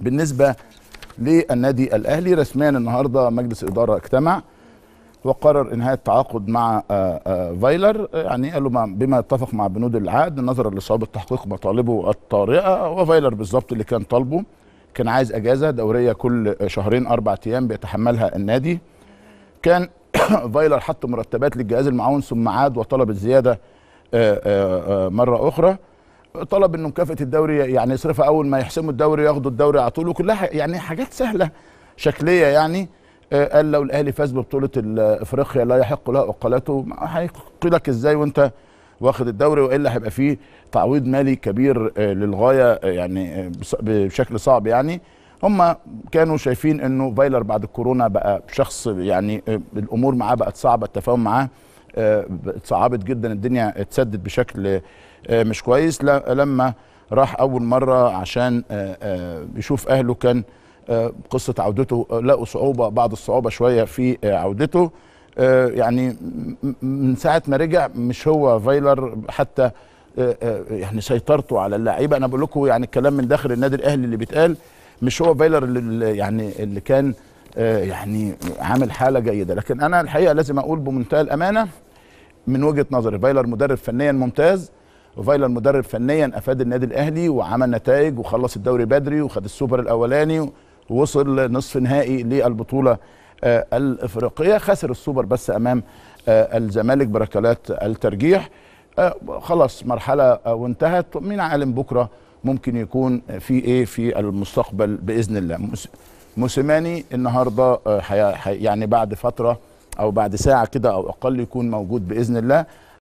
بالنسبه للنادي الاهلي رسميا النهارده مجلس اداره اجتمع وقرر انهاء التعاقد مع آه، آه، فايلر يعني قالوا بما اتفق مع بنود العقد نظرا لصعوبه تحقيق مطالبه الطارئه وفايلر بالظبط اللي كان طالبه كان عايز اجازه دوريه كل شهرين اربع ايام بيتحملها النادي كان فايلر حط مرتبات للجهاز المعاون ثم عاد وطلب الزياده آه، مره اخرى طلب انه مكافاه الدوري يعني يصرفها اول ما يحسموا الدوري ياخدوا الدوري على طول وكلها يعني حاجات سهله شكليه يعني آه، قال لو الاهلي فاز ببطوله افريقيا لا يحق له اقالته هيقيلك ازاي وانت واخد الدوري والا هيبقى فيه تعويض مالي كبير آه، للغايه آه، يعني بشكل صعب يعني هم كانوا شايفين انه فايلر بعد الكورونا بقى شخص يعني الامور معاه بقت صعبه التفاهم معاه اتصعبت جدا الدنيا اتسدت بشكل آه، مش كويس لما راح اول مره عشان آه، آه، يشوف اهله كان قصه عودته لقوا صعوبه بعض الصعوبه شويه في عودته يعني من ساعه ما رجع مش هو فايلر حتى يعني سيطرته على اللعيبه انا بقول لكم يعني الكلام من داخل النادي الاهلي اللي بيتقال مش هو فايلر اللي يعني اللي كان يعني عامل حاله جيده لكن انا الحقيقه لازم اقول بمنتهى الامانه من وجهه نظري فايلر مدرب فنيا ممتاز وفايلر مدرب فنيا افاد النادي الاهلي وعمل نتائج وخلص الدوري بدري وخد السوبر الاولاني ووصل لنصف نهائي للبطوله آه، الافريقيه خسر السوبر بس امام آه، الزمالك بركلات الترجيح آه، خلاص مرحله وانتهت مين عالم بكره ممكن يكون في ايه في المستقبل باذن الله موسيماني النهارده يعني بعد فتره او بعد ساعه كده او اقل يكون موجود باذن الله